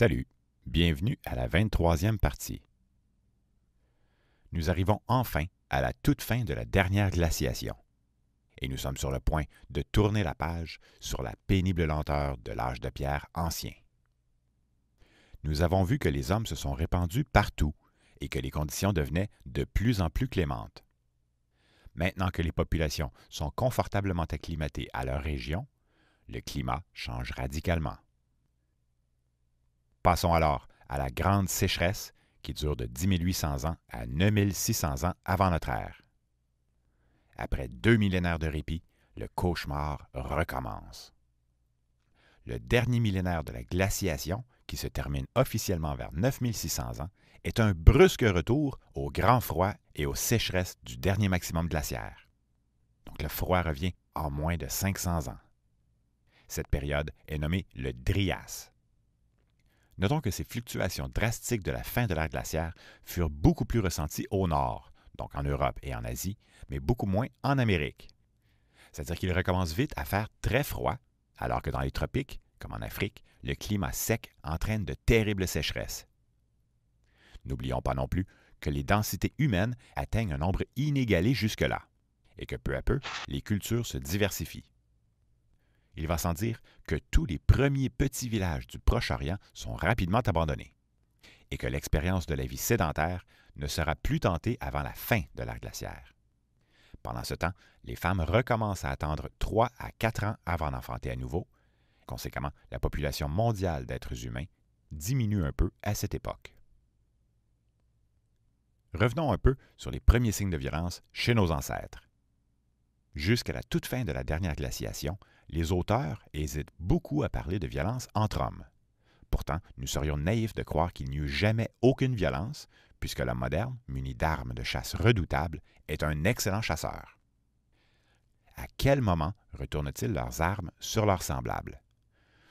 Salut, bienvenue à la 23e partie. Nous arrivons enfin à la toute fin de la dernière glaciation, et nous sommes sur le point de tourner la page sur la pénible lenteur de l'âge de pierre ancien. Nous avons vu que les hommes se sont répandus partout et que les conditions devenaient de plus en plus clémentes. Maintenant que les populations sont confortablement acclimatées à leur région, le climat change radicalement. Passons alors à la grande sécheresse qui dure de 10 800 ans à 9 600 ans avant notre ère. Après deux millénaires de répit, le cauchemar recommence. Le dernier millénaire de la glaciation, qui se termine officiellement vers 9600 ans, est un brusque retour au grand froid et aux sécheresses du dernier maximum glaciaire. Donc le froid revient en moins de 500 ans. Cette période est nommée le Drias. Notons que ces fluctuations drastiques de la fin de l'ère glaciaire furent beaucoup plus ressenties au nord, donc en Europe et en Asie, mais beaucoup moins en Amérique. C'est-à-dire qu'il recommence vite à faire très froid, alors que dans les tropiques, comme en Afrique, le climat sec entraîne de terribles sécheresses. N'oublions pas non plus que les densités humaines atteignent un nombre inégalé jusque-là, et que peu à peu, les cultures se diversifient. Il va sans dire que tous les premiers petits villages du Proche-Orient sont rapidement abandonnés et que l'expérience de la vie sédentaire ne sera plus tentée avant la fin de l'ère glaciaire. Pendant ce temps, les femmes recommencent à attendre 3 à 4 ans avant d'enfanter à nouveau. Conséquemment, la population mondiale d'êtres humains diminue un peu à cette époque. Revenons un peu sur les premiers signes de violence chez nos ancêtres. Jusqu'à la toute fin de la dernière glaciation, les auteurs hésitent beaucoup à parler de violence entre hommes. Pourtant, nous serions naïfs de croire qu'il n'y eut jamais aucune violence, puisque l'homme moderne, muni d'armes de chasse redoutables, est un excellent chasseur. À quel moment retournent-ils leurs armes sur leurs semblables?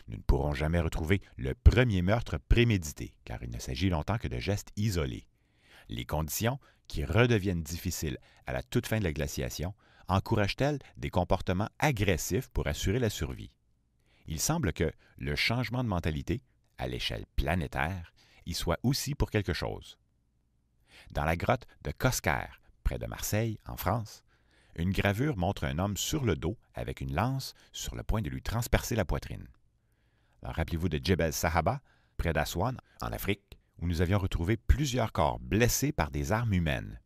Nous ne pourrons jamais retrouver le premier meurtre prémédité, car il ne s'agit longtemps que de gestes isolés. Les conditions, qui redeviennent difficiles à la toute fin de la glaciation, encourage-t-elle des comportements agressifs pour assurer la survie? Il semble que le changement de mentalité, à l'échelle planétaire, y soit aussi pour quelque chose. Dans la grotte de Cosquer, près de Marseille, en France, une gravure montre un homme sur le dos avec une lance sur le point de lui transpercer la poitrine. Rappelez-vous de Jebel Sahaba, près d'Aswan, en Afrique, où nous avions retrouvé plusieurs corps blessés par des armes humaines.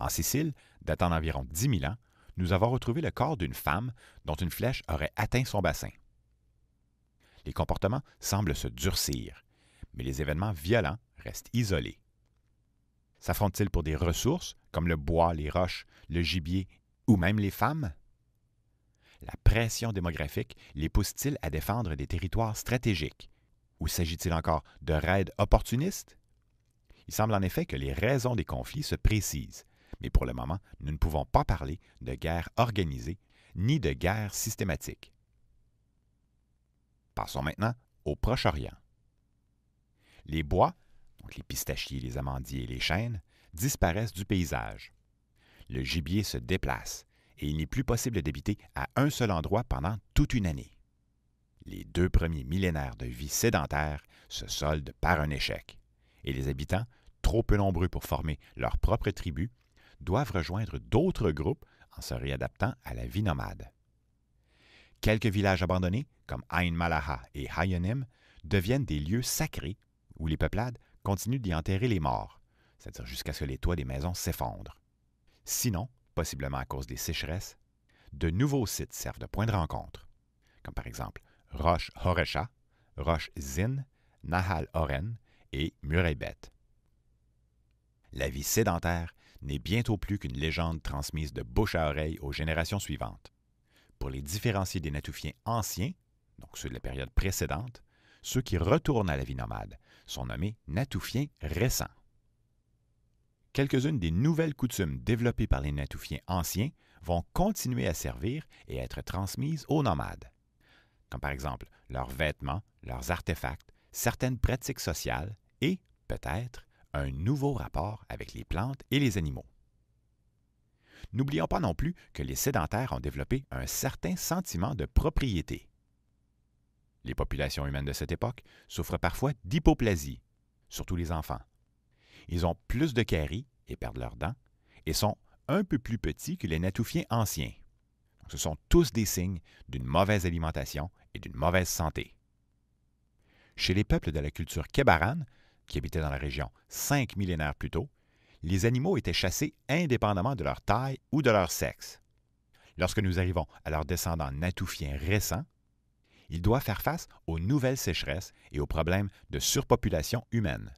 En Sicile, datant d'environ 10 000 ans, nous avons retrouvé le corps d'une femme dont une flèche aurait atteint son bassin. Les comportements semblent se durcir, mais les événements violents restent isolés. S'affrontent-ils pour des ressources, comme le bois, les roches, le gibier ou même les femmes? La pression démographique les pousse-t-il à défendre des territoires stratégiques? Ou s'agit-il encore de raids opportunistes? Il semble en effet que les raisons des conflits se précisent, mais pour le moment, nous ne pouvons pas parler de guerre organisée ni de guerre systématique. Passons maintenant au Proche-Orient. Les bois, donc les pistachiers, les amandiers et les chênes, disparaissent du paysage. Le gibier se déplace et il n'est plus possible d'habiter à un seul endroit pendant toute une année. Les deux premiers millénaires de vie sédentaire se soldent par un échec, et les habitants, trop peu nombreux pour former leur propre tribu, doivent rejoindre d'autres groupes en se réadaptant à la vie nomade. Quelques villages abandonnés, comme Ain Malaha et Hayonim, deviennent des lieux sacrés où les peuplades continuent d'y enterrer les morts, c'est-à-dire jusqu'à ce que les toits des maisons s'effondrent. Sinon, possiblement à cause des sécheresses, de nouveaux sites servent de points de rencontre, comme par exemple Roche Horesha, Roche Zin, Nahal Oren et Murebet. La vie sédentaire n'est bientôt plus qu'une légende transmise de bouche à oreille aux générations suivantes. Pour les différencier des natoufiens anciens, donc ceux de la période précédente, ceux qui retournent à la vie nomade sont nommés natoufiens récents. Quelques-unes des nouvelles coutumes développées par les natoufiens anciens vont continuer à servir et être transmises aux nomades, comme par exemple leurs vêtements, leurs artefacts, certaines pratiques sociales et, peut-être, un nouveau rapport avec les plantes et les animaux. N'oublions pas non plus que les sédentaires ont développé un certain sentiment de propriété. Les populations humaines de cette époque souffrent parfois d'hypoplasie, surtout les enfants. Ils ont plus de caries et perdent leurs dents, et sont un peu plus petits que les natoufiens anciens. Ce sont tous des signes d'une mauvaise alimentation et d'une mauvaise santé. Chez les peuples de la culture kébarane, qui habitaient dans la région cinq millénaires plus tôt, les animaux étaient chassés indépendamment de leur taille ou de leur sexe. Lorsque nous arrivons à leurs descendants natoufiens récents, ils doivent faire face aux nouvelles sécheresses et aux problèmes de surpopulation humaine.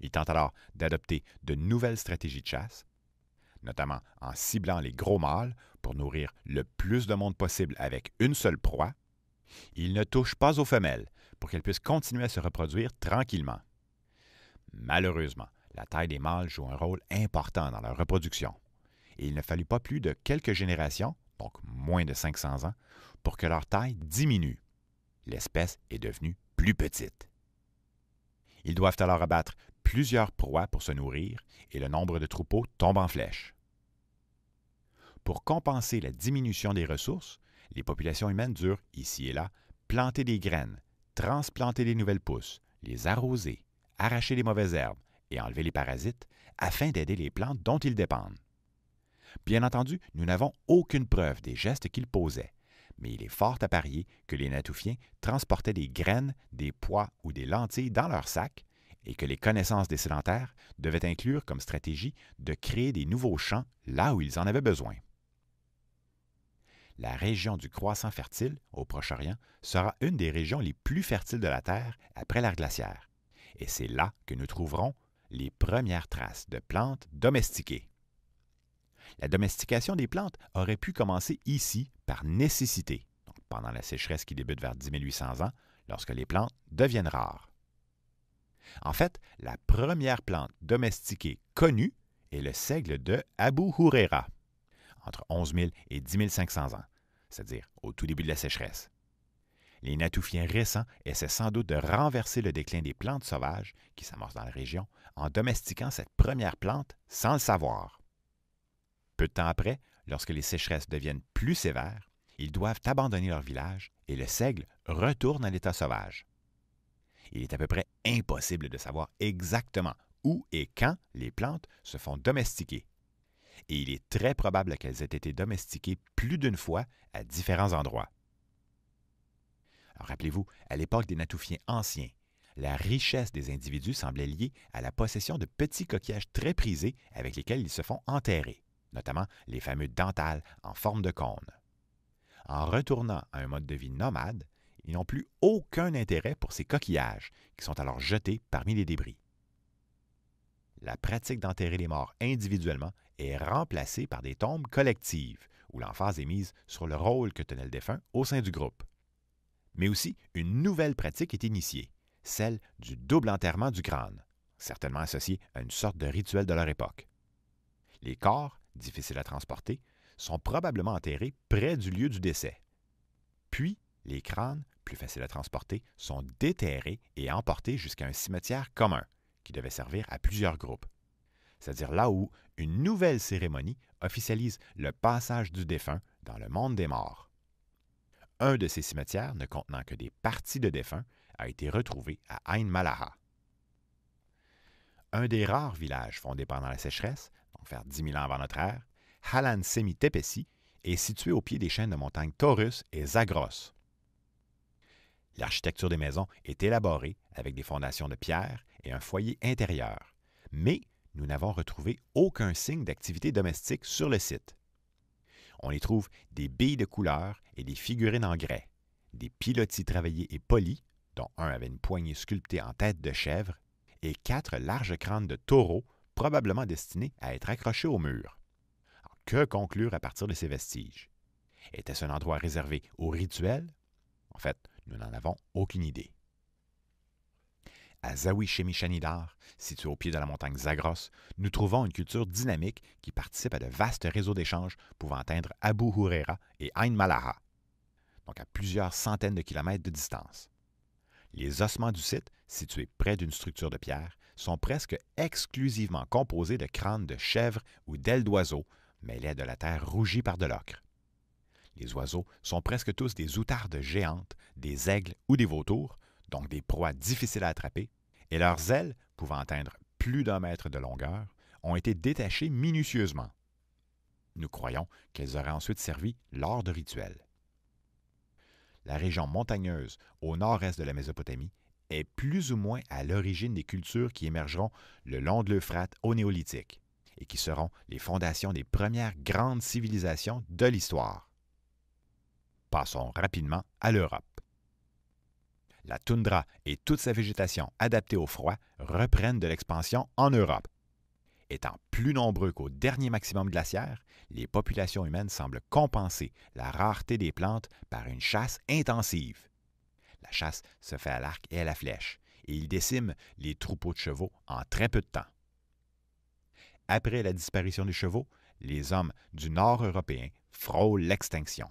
Ils tentent alors d'adopter de nouvelles stratégies de chasse, notamment en ciblant les gros mâles pour nourrir le plus de monde possible avec une seule proie. Ils ne touchent pas aux femelles pour qu'elles puissent continuer à se reproduire tranquillement. Malheureusement, la taille des mâles joue un rôle important dans leur reproduction. Et il ne fallut pas plus de quelques générations, donc moins de 500 ans, pour que leur taille diminue. L'espèce est devenue plus petite. Ils doivent alors abattre plusieurs proies pour se nourrir et le nombre de troupeaux tombe en flèche. Pour compenser la diminution des ressources, les populations humaines durent, ici et là, planter des graines, transplanter des nouvelles pousses, les arroser, arracher les mauvaises herbes et enlever les parasites afin d'aider les plantes dont ils dépendent. Bien entendu, nous n'avons aucune preuve des gestes qu'ils posaient, mais il est fort à parier que les natoufiens transportaient des graines, des pois ou des lentilles dans leurs sacs et que les connaissances des sédentaires devaient inclure comme stratégie de créer des nouveaux champs là où ils en avaient besoin. La région du croissant fertile, au Proche-Orient, sera une des régions les plus fertiles de la Terre après l'ère glaciaire, et c'est là que nous trouverons les premières traces de plantes domestiquées. La domestication des plantes aurait pu commencer ici par nécessité, pendant la sécheresse qui débute vers 10 800 ans, lorsque les plantes deviennent rares. En fait, la première plante domestiquée connue est le seigle de Abu Huraira, entre 11 000 et 10 500 ans, c'est-à-dire au tout début de la sécheresse. Les natoufiens récents essaient sans doute de renverser le déclin des plantes sauvages qui s'amorcent dans la région en domestiquant cette première plante sans le savoir. Peu de temps après, lorsque les sécheresses deviennent plus sévères, ils doivent abandonner leur village et le seigle retourne à l'état sauvage. Il est à peu près impossible de savoir exactement où et quand les plantes se font domestiquer. Et il est très probable qu'elles aient été domestiquées plus d'une fois à différents endroits. Rappelez-vous, à l'époque des natoufiens anciens, la richesse des individus semblait liée à la possession de petits coquillages très prisés avec lesquels ils se font enterrer, notamment les fameux dentales en forme de cône. En retournant à un mode de vie nomade, ils n'ont plus aucun intérêt pour ces coquillages, qui sont alors jetés parmi les débris. La pratique d'enterrer les morts individuellement est remplacée par des tombes collectives, où l'emphase est mise sur le rôle que tenait le défunt au sein du groupe. Mais aussi, une nouvelle pratique est initiée, celle du double enterrement du crâne, certainement associée à une sorte de rituel de leur époque. Les corps, difficiles à transporter, sont probablement enterrés près du lieu du décès. Puis, les crânes, plus faciles à transporter, sont déterrés et emportés jusqu'à un cimetière commun, qui devait servir à plusieurs groupes. C'est-à-dire là où une nouvelle cérémonie officialise le passage du défunt dans le monde des morts. Un de ces cimetières, ne contenant que des parties de défunts, a été retrouvé à Ain Malaha. Un des rares villages fondés pendant la sécheresse, donc vers 10 000 ans avant notre ère, semi Tepesi, est situé au pied des chaînes de montagnes Taurus et Zagros. L'architecture des maisons est élaborée avec des fondations de pierre et un foyer intérieur, mais nous n'avons retrouvé aucun signe d'activité domestique sur le site on y trouve des billes de couleur et des figurines en grès, des pilotis travaillés et polis, dont un avait une poignée sculptée en tête de chèvre, et quatre larges crânes de taureaux, probablement destinés à être accrochés au mur. que conclure à partir de ces vestiges? Était-ce un endroit réservé aux rituels? En fait, nous n'en avons aucune idée à Zawi Chanidar, situé au pied de la montagne Zagros, nous trouvons une culture dynamique qui participe à de vastes réseaux d'échanges pouvant atteindre Abu Huraira et Ain Malaha, donc à plusieurs centaines de kilomètres de distance. Les ossements du site, situés près d'une structure de pierre, sont presque exclusivement composés de crânes de chèvres ou d'ailes d'oiseaux, mêlées de la terre rougie par de l'ocre. Les oiseaux sont presque tous des outardes géantes, des aigles ou des vautours, donc des proies difficiles à attraper, et leurs ailes, pouvant atteindre plus d'un mètre de longueur, ont été détachées minutieusement. Nous croyons qu'elles auraient ensuite servi lors de rituels. La région montagneuse au nord-est de la Mésopotamie est plus ou moins à l'origine des cultures qui émergeront le long de l'Euphrate au néolithique et qui seront les fondations des premières grandes civilisations de l'histoire. Passons rapidement à l'Europe la toundra et toute sa végétation adaptée au froid reprennent de l'expansion en Europe. Étant plus nombreux qu'au dernier maximum glaciaire, les populations humaines semblent compenser la rareté des plantes par une chasse intensive. La chasse se fait à l'arc et à la flèche, et ils déciment les troupeaux de chevaux en très peu de temps. Après la disparition des chevaux, les hommes du nord européen frôlent l'extinction.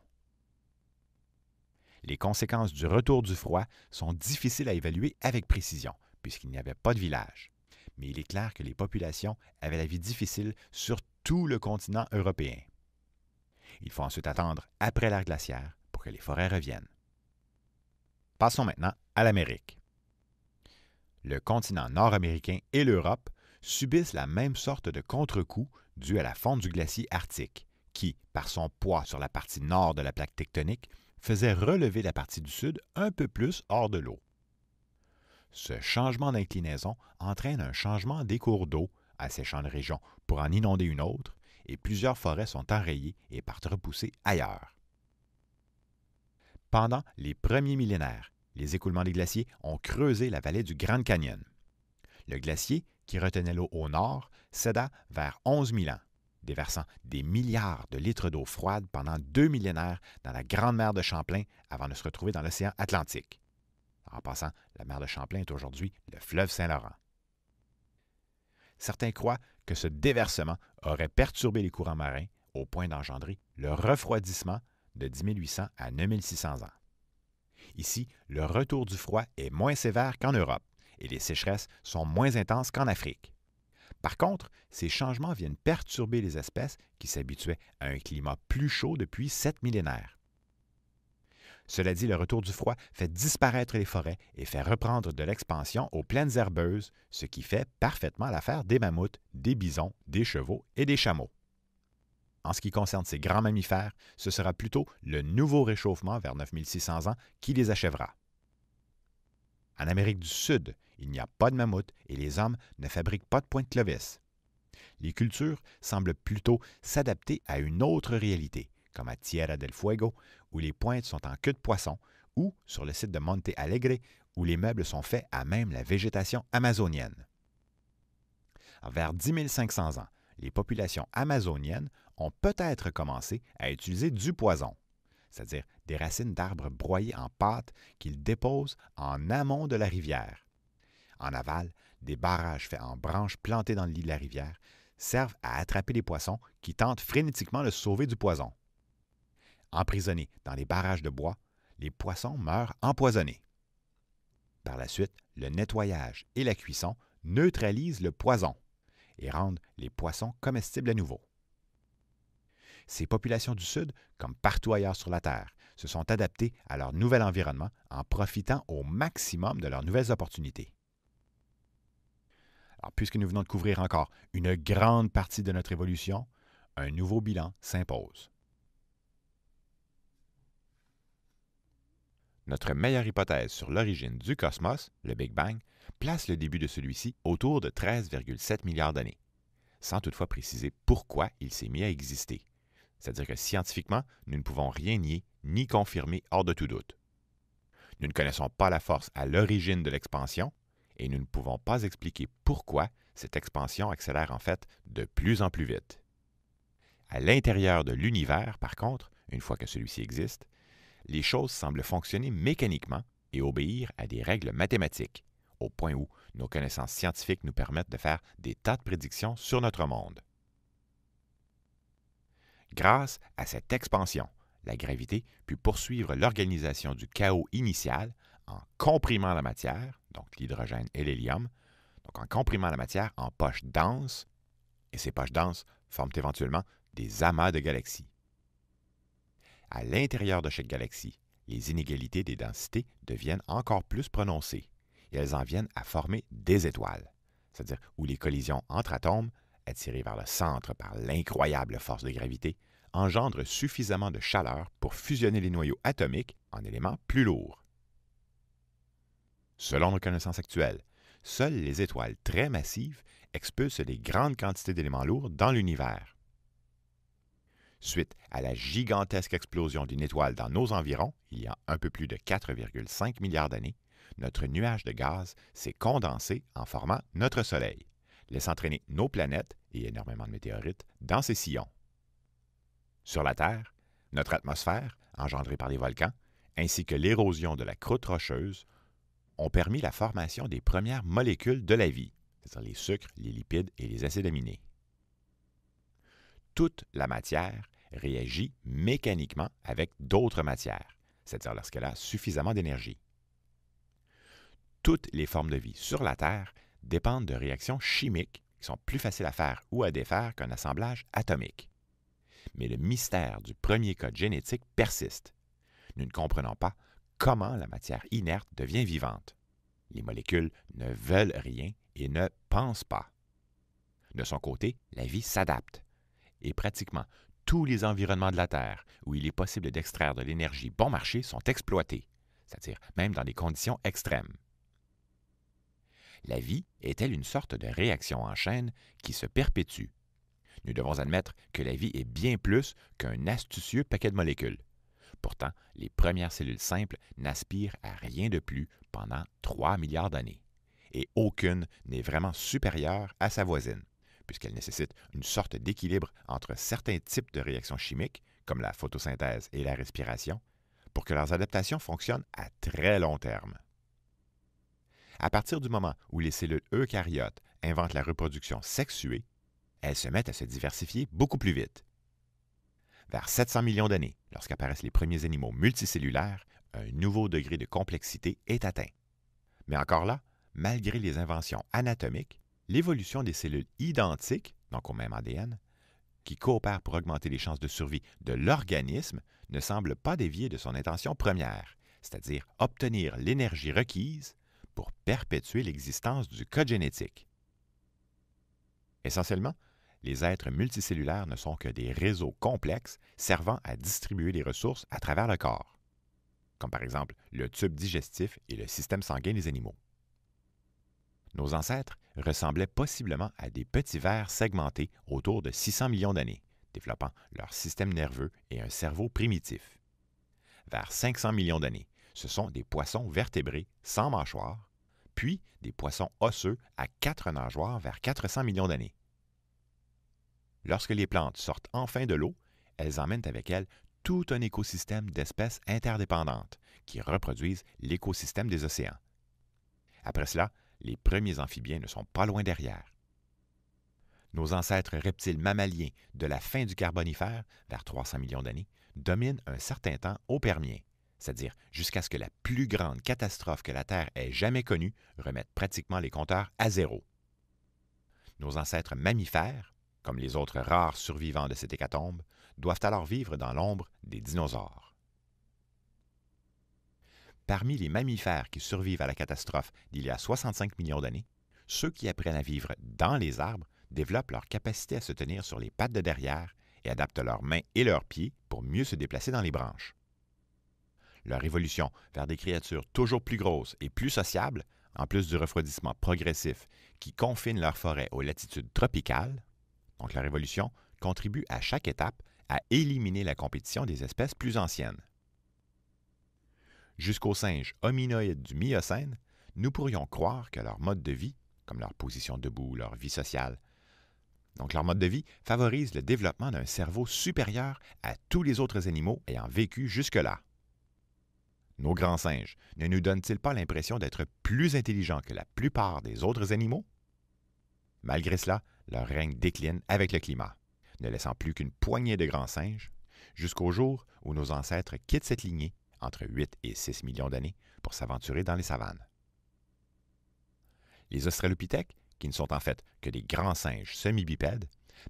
Les conséquences du retour du froid sont difficiles à évaluer avec précision, puisqu'il n'y avait pas de village. Mais il est clair que les populations avaient la vie difficile sur tout le continent européen. Il faut ensuite attendre après l'ère glaciaire pour que les forêts reviennent. Passons maintenant à l'Amérique. Le continent nord-américain et l'Europe subissent la même sorte de contre-coup dû à la fonte du glacier arctique, qui, par son poids sur la partie nord de la plaque tectonique, faisait relever la partie du sud un peu plus hors de l'eau. Ce changement d'inclinaison entraîne un changement des cours d'eau à ces champs de région pour en inonder une autre, et plusieurs forêts sont enrayées et partent repousser ailleurs. Pendant les premiers millénaires, les écoulements des glaciers ont creusé la vallée du Grand Canyon. Le glacier, qui retenait l'eau au nord, céda vers 11 000 ans déversant des milliards de litres d'eau froide pendant deux millénaires dans la Grande Mer de Champlain avant de se retrouver dans l'océan Atlantique. En passant, la mer de Champlain est aujourd'hui le fleuve Saint-Laurent. Certains croient que ce déversement aurait perturbé les courants marins au point d'engendrer le refroidissement de 10 à 9600 ans. Ici, le retour du froid est moins sévère qu'en Europe et les sécheresses sont moins intenses qu'en Afrique. Par contre, ces changements viennent perturber les espèces qui s'habituaient à un climat plus chaud depuis sept millénaires. Cela dit, le retour du froid fait disparaître les forêts et fait reprendre de l'expansion aux plaines herbeuses, ce qui fait parfaitement l'affaire des mammouths, des bisons, des chevaux et des chameaux. En ce qui concerne ces grands mammifères, ce sera plutôt le nouveau réchauffement vers 9600 ans qui les achèvera. En Amérique du Sud, il n'y a pas de mammouth et les hommes ne fabriquent pas de pointe clovis. Les cultures semblent plutôt s'adapter à une autre réalité, comme à Tierra del Fuego, où les pointes sont en queue de poisson, ou sur le site de Monte Alegre, où les meubles sont faits à même la végétation amazonienne. Vers 10 500 ans, les populations amazoniennes ont peut-être commencé à utiliser du poison, c'est-à-dire des racines d'arbres broyées en pâte qu'ils déposent en amont de la rivière. En aval, des barrages faits en branches plantées dans le lit de la rivière servent à attraper les poissons qui tentent frénétiquement de se sauver du poison. Emprisonnés dans les barrages de bois, les poissons meurent empoisonnés. Par la suite, le nettoyage et la cuisson neutralisent le poison et rendent les poissons comestibles à nouveau. Ces populations du Sud, comme partout ailleurs sur la Terre, se sont adaptées à leur nouvel environnement en profitant au maximum de leurs nouvelles opportunités. puisque nous venons de couvrir encore une grande partie de notre évolution, un nouveau bilan s'impose. Notre meilleure hypothèse sur l'origine du cosmos, le Big Bang, place le début de celui-ci autour de 13,7 milliards d'années, sans toutefois préciser pourquoi il s'est mis à exister c'est-à-dire que scientifiquement, nous ne pouvons rien nier ni confirmer hors de tout doute. Nous ne connaissons pas la force à l'origine de l'expansion et nous ne pouvons pas expliquer pourquoi cette expansion accélère en fait de plus en plus vite. À l'intérieur de l'univers, par contre, une fois que celui-ci existe, les choses semblent fonctionner mécaniquement et obéir à des règles mathématiques, au point où nos connaissances scientifiques nous permettent de faire des tas de prédictions sur notre monde. Grâce à cette expansion, la gravité put poursuivre l'organisation du chaos initial en comprimant la matière, donc l'hydrogène et l'hélium, donc en comprimant la matière en poches denses, et ces poches denses forment éventuellement des amas de galaxies. À l'intérieur de chaque galaxie, les inégalités des densités deviennent encore plus prononcées, et elles en viennent à former des étoiles, c'est-à-dire où les collisions entre atomes attirés vers le centre par l'incroyable force de gravité, engendre suffisamment de chaleur pour fusionner les noyaux atomiques en éléments plus lourds. Selon nos connaissances actuelles, seules les étoiles très massives expulsent les grandes quantités d'éléments lourds dans l'univers. Suite à la gigantesque explosion d'une étoile dans nos environs, il y a un peu plus de 4,5 milliards d'années, notre nuage de gaz s'est condensé en formant notre Soleil laisse entraîner nos planètes et énormément de météorites dans ces sillons. Sur la Terre, notre atmosphère, engendrée par les volcans, ainsi que l'érosion de la croûte rocheuse, ont permis la formation des premières molécules de la vie, c'est-à-dire les sucres, les lipides et les acides aminés. Toute la matière réagit mécaniquement avec d'autres matières, c'est-à-dire lorsqu'elle a suffisamment d'énergie. Toutes les formes de vie sur la Terre dépendent de réactions chimiques qui sont plus faciles à faire ou à défaire qu'un assemblage atomique. Mais le mystère du premier code génétique persiste. Nous ne comprenons pas comment la matière inerte devient vivante. Les molécules ne veulent rien et ne pensent pas. De son côté, la vie s'adapte. Et pratiquement tous les environnements de la Terre où il est possible d'extraire de l'énergie bon marché sont exploités, c'est-à-dire même dans des conditions extrêmes. La vie est-elle une sorte de réaction en chaîne qui se perpétue? Nous devons admettre que la vie est bien plus qu'un astucieux paquet de molécules. Pourtant, les premières cellules simples n'aspirent à rien de plus pendant 3 milliards d'années. Et aucune n'est vraiment supérieure à sa voisine, puisqu'elle nécessite une sorte d'équilibre entre certains types de réactions chimiques, comme la photosynthèse et la respiration, pour que leurs adaptations fonctionnent à très long terme. À partir du moment où les cellules eucaryotes inventent la reproduction sexuée, elles se mettent à se diversifier beaucoup plus vite. Vers 700 millions d'années, lorsqu'apparaissent les premiers animaux multicellulaires, un nouveau degré de complexité est atteint. Mais encore là, malgré les inventions anatomiques, l'évolution des cellules identiques, donc au même ADN, qui coopèrent pour augmenter les chances de survie de l'organisme, ne semble pas dévier de son intention première, c'est-à-dire obtenir l'énergie requise pour perpétuer l'existence du code génétique. Essentiellement, les êtres multicellulaires ne sont que des réseaux complexes servant à distribuer les ressources à travers le corps, comme par exemple le tube digestif et le système sanguin des animaux. Nos ancêtres ressemblaient possiblement à des petits vers segmentés autour de 600 millions d'années, développant leur système nerveux et un cerveau primitif. Vers 500 millions d'années, ce sont des poissons vertébrés sans mâchoire, puis des poissons osseux à quatre nageoires vers 400 millions d'années. Lorsque les plantes sortent enfin de l'eau, elles emmènent avec elles tout un écosystème d'espèces interdépendantes qui reproduisent l'écosystème des océans. Après cela, les premiers amphibiens ne sont pas loin derrière. Nos ancêtres reptiles mammaliens de la fin du Carbonifère, vers 300 millions d'années, dominent un certain temps au Permien c'est-à-dire jusqu'à ce que la plus grande catastrophe que la Terre ait jamais connue remette pratiquement les compteurs à zéro. Nos ancêtres mammifères, comme les autres rares survivants de cette hécatombe, doivent alors vivre dans l'ombre des dinosaures. Parmi les mammifères qui survivent à la catastrophe d'il y a 65 millions d'années, ceux qui apprennent à vivre dans les arbres développent leur capacité à se tenir sur les pattes de derrière et adaptent leurs mains et leurs pieds pour mieux se déplacer dans les branches leur évolution vers des créatures toujours plus grosses et plus sociables, en plus du refroidissement progressif qui confine leurs forêts aux latitudes tropicales, donc leur évolution contribue à chaque étape à éliminer la compétition des espèces plus anciennes. Jusqu'aux singes hominoïdes du Miocène, nous pourrions croire que leur mode de vie, comme leur position debout, leur vie sociale, donc leur mode de vie favorise le développement d'un cerveau supérieur à tous les autres animaux ayant vécu jusque-là nos grands singes, ne nous donnent-ils pas l'impression d'être plus intelligents que la plupart des autres animaux? Malgré cela, leur règne décline avec le climat, ne laissant plus qu'une poignée de grands singes, jusqu'au jour où nos ancêtres quittent cette lignée, entre 8 et 6 millions d'années, pour s'aventurer dans les savanes. Les Australopithèques, qui ne sont en fait que des grands singes semi-bipèdes,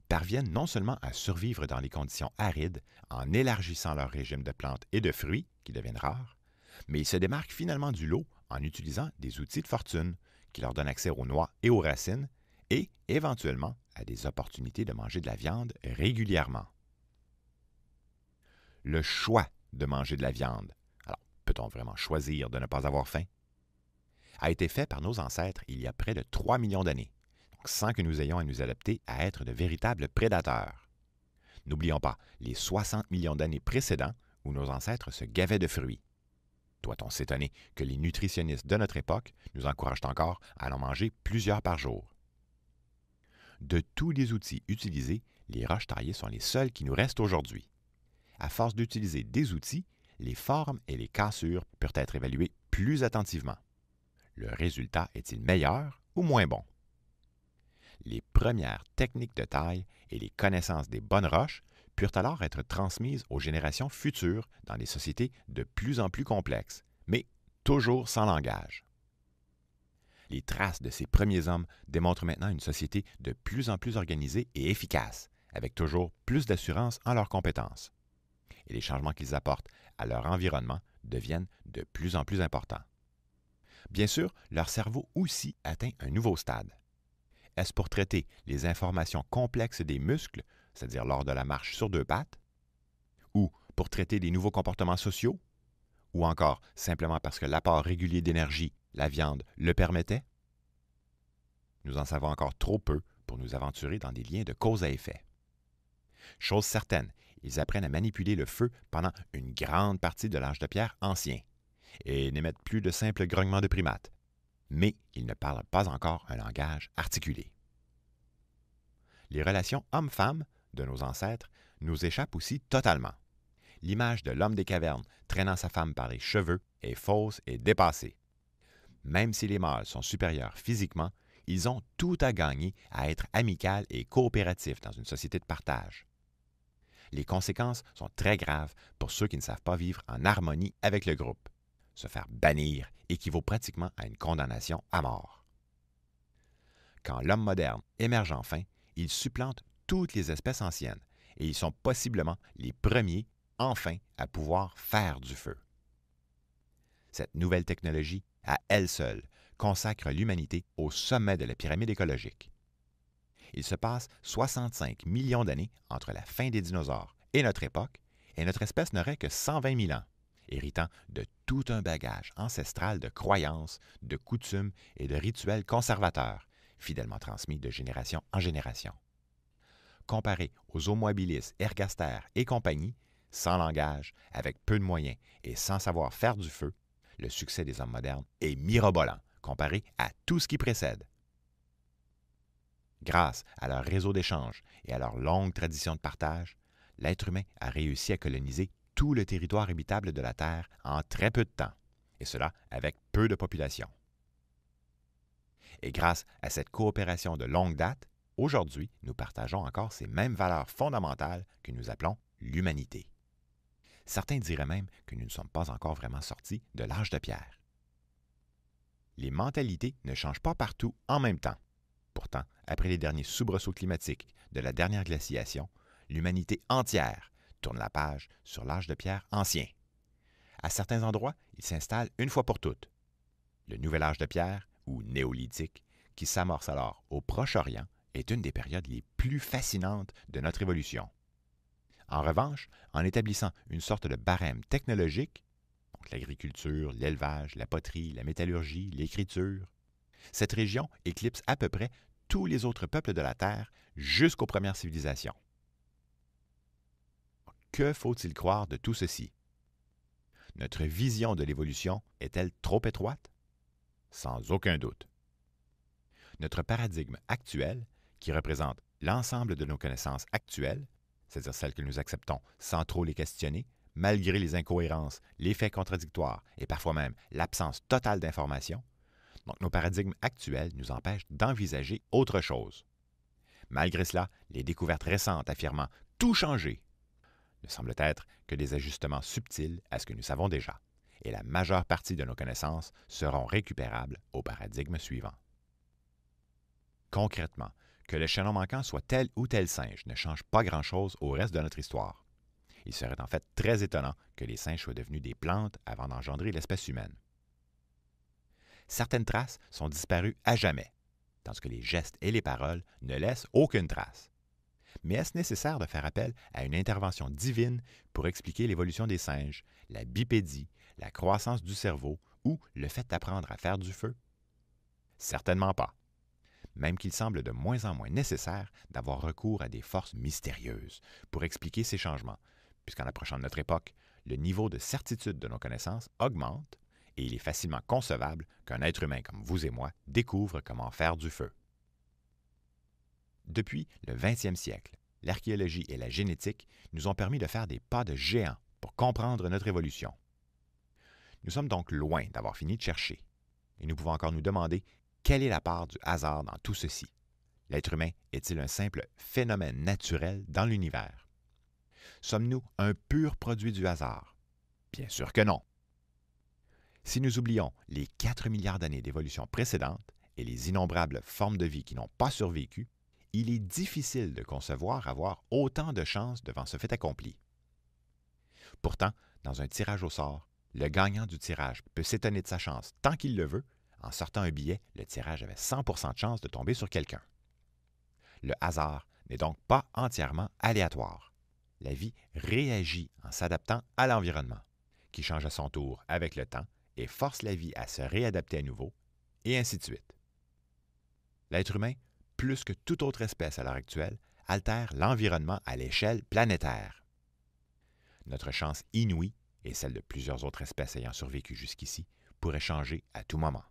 parviennent non seulement à survivre dans les conditions arides en élargissant leur régime de plantes et de fruits, qui deviennent rares, mais ils se démarquent finalement du lot en utilisant des outils de fortune qui leur donnent accès aux noix et aux racines et, éventuellement, à des opportunités de manger de la viande régulièrement. Le choix de manger de la viande, alors peut-on vraiment choisir de ne pas avoir faim, a été fait par nos ancêtres il y a près de 3 millions d'années, sans que nous ayons à nous adapter à être de véritables prédateurs. N'oublions pas les 60 millions d'années précédentes où nos ancêtres se gavaient de fruits. Doit-on s'étonner que les nutritionnistes de notre époque nous encouragent encore à en manger plusieurs par jour? De tous les outils utilisés, les roches taillées sont les seules qui nous restent aujourd'hui. À force d'utiliser des outils, les formes et les cassures peuvent être évaluées plus attentivement. Le résultat est-il meilleur ou moins bon? Les premières techniques de taille et les connaissances des bonnes roches purent alors être transmises aux générations futures dans des sociétés de plus en plus complexes, mais toujours sans langage. Les traces de ces premiers hommes démontrent maintenant une société de plus en plus organisée et efficace, avec toujours plus d'assurance en leurs compétences. Et les changements qu'ils apportent à leur environnement deviennent de plus en plus importants. Bien sûr, leur cerveau aussi atteint un nouveau stade. Est-ce pour traiter les informations complexes des muscles c'est-à-dire lors de la marche sur deux pattes, ou pour traiter des nouveaux comportements sociaux, ou encore simplement parce que l'apport régulier d'énergie, la viande, le permettait? Nous en savons encore trop peu pour nous aventurer dans des liens de cause à effet. Chose certaine, ils apprennent à manipuler le feu pendant une grande partie de l'âge de pierre ancien, et n'émettent plus de simples grognements de primates, mais ils ne parlent pas encore un langage articulé. Les relations homme-femme de nos ancêtres nous échappe aussi totalement. L'image de l'homme des cavernes traînant sa femme par les cheveux est fausse et dépassée. Même si les mâles sont supérieurs physiquement, ils ont tout à gagner à être amical et coopératifs dans une société de partage. Les conséquences sont très graves pour ceux qui ne savent pas vivre en harmonie avec le groupe. Se faire bannir équivaut pratiquement à une condamnation à mort. Quand l'homme moderne émerge enfin, il supplante toutes les espèces anciennes, et ils sont possiblement les premiers, enfin, à pouvoir faire du feu. Cette nouvelle technologie, à elle seule, consacre l'humanité au sommet de la pyramide écologique. Il se passe 65 millions d'années entre la fin des dinosaures et notre époque, et notre espèce n'aurait que 120 000 ans, héritant de tout un bagage ancestral de croyances, de coutumes et de rituels conservateurs, fidèlement transmis de génération en génération comparé aux habilis, Ergaster et compagnie, sans langage, avec peu de moyens et sans savoir faire du feu, le succès des hommes modernes est mirobolant comparé à tout ce qui précède. Grâce à leur réseau d'échange et à leur longue tradition de partage, l'être humain a réussi à coloniser tout le territoire habitable de la Terre en très peu de temps, et cela avec peu de population. Et grâce à cette coopération de longue date, Aujourd'hui, nous partageons encore ces mêmes valeurs fondamentales que nous appelons l'humanité. Certains diraient même que nous ne sommes pas encore vraiment sortis de l'âge de pierre. Les mentalités ne changent pas partout en même temps. Pourtant, après les derniers soubresauts climatiques de la dernière glaciation, l'humanité entière tourne la page sur l'âge de pierre ancien. À certains endroits, il s'installe une fois pour toutes. Le nouvel âge de pierre, ou néolithique, qui s'amorce alors au Proche-Orient est une des périodes les plus fascinantes de notre évolution. En revanche, en établissant une sorte de barème technologique, donc l'agriculture, l'élevage, la poterie, la métallurgie, l'écriture, cette région éclipse à peu près tous les autres peuples de la Terre jusqu'aux premières civilisations. Que faut-il croire de tout ceci? Notre vision de l'évolution est-elle trop étroite? Sans aucun doute. Notre paradigme actuel qui représente l'ensemble de nos connaissances actuelles, c'est-à-dire celles que nous acceptons sans trop les questionner, malgré les incohérences, les faits contradictoires et parfois même l'absence totale d'informations, donc nos paradigmes actuels nous empêchent d'envisager autre chose. Malgré cela, les découvertes récentes affirmant tout changer ne semblent être que des ajustements subtils à ce que nous savons déjà, et la majeure partie de nos connaissances seront récupérables au paradigme suivant. Concrètement, que le chaînon manquant soit tel ou tel singe ne change pas grand-chose au reste de notre histoire. Il serait en fait très étonnant que les singes soient devenus des plantes avant d'engendrer l'espèce humaine. Certaines traces sont disparues à jamais, tandis que les gestes et les paroles ne laissent aucune trace. Mais est-ce nécessaire de faire appel à une intervention divine pour expliquer l'évolution des singes, la bipédie, la croissance du cerveau ou le fait d'apprendre à faire du feu? Certainement pas même qu'il semble de moins en moins nécessaire d'avoir recours à des forces mystérieuses pour expliquer ces changements, puisqu'en approchant de notre époque, le niveau de certitude de nos connaissances augmente et il est facilement concevable qu'un être humain comme vous et moi découvre comment faire du feu. Depuis le 20e siècle, l'archéologie et la génétique nous ont permis de faire des pas de géant pour comprendre notre évolution. Nous sommes donc loin d'avoir fini de chercher, et nous pouvons encore nous demander quelle est la part du hasard dans tout ceci? L'être humain est-il un simple phénomène naturel dans l'univers? Sommes-nous un pur produit du hasard? Bien sûr que non. Si nous oublions les 4 milliards d'années d'évolution précédentes et les innombrables formes de vie qui n'ont pas survécu, il est difficile de concevoir avoir autant de chances devant ce fait accompli. Pourtant, dans un tirage au sort, le gagnant du tirage peut s'étonner de sa chance tant qu'il le veut en sortant un billet, le tirage avait 100 de chance de tomber sur quelqu'un. Le hasard n'est donc pas entièrement aléatoire. La vie réagit en s'adaptant à l'environnement, qui change à son tour avec le temps et force la vie à se réadapter à nouveau, et ainsi de suite. L'être humain, plus que toute autre espèce à l'heure actuelle, altère l'environnement à l'échelle planétaire. Notre chance inouïe, et celle de plusieurs autres espèces ayant survécu jusqu'ici, pourrait changer à tout moment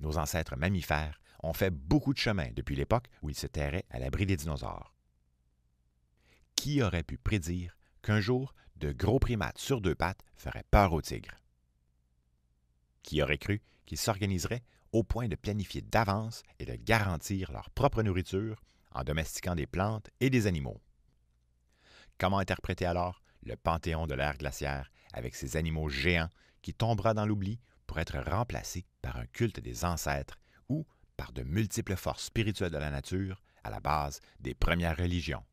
nos ancêtres mammifères, ont fait beaucoup de chemin depuis l'époque où ils se terraient à l'abri des dinosaures. Qui aurait pu prédire qu'un jour, de gros primates sur deux pattes feraient peur aux tigres? Qui aurait cru qu'ils s'organiseraient au point de planifier d'avance et de garantir leur propre nourriture en domestiquant des plantes et des animaux? Comment interpréter alors le panthéon de l'ère glaciaire avec ses animaux géants qui tombera dans l'oubli pour être remplacé par un culte des ancêtres ou par de multiples forces spirituelles de la nature à la base des premières religions.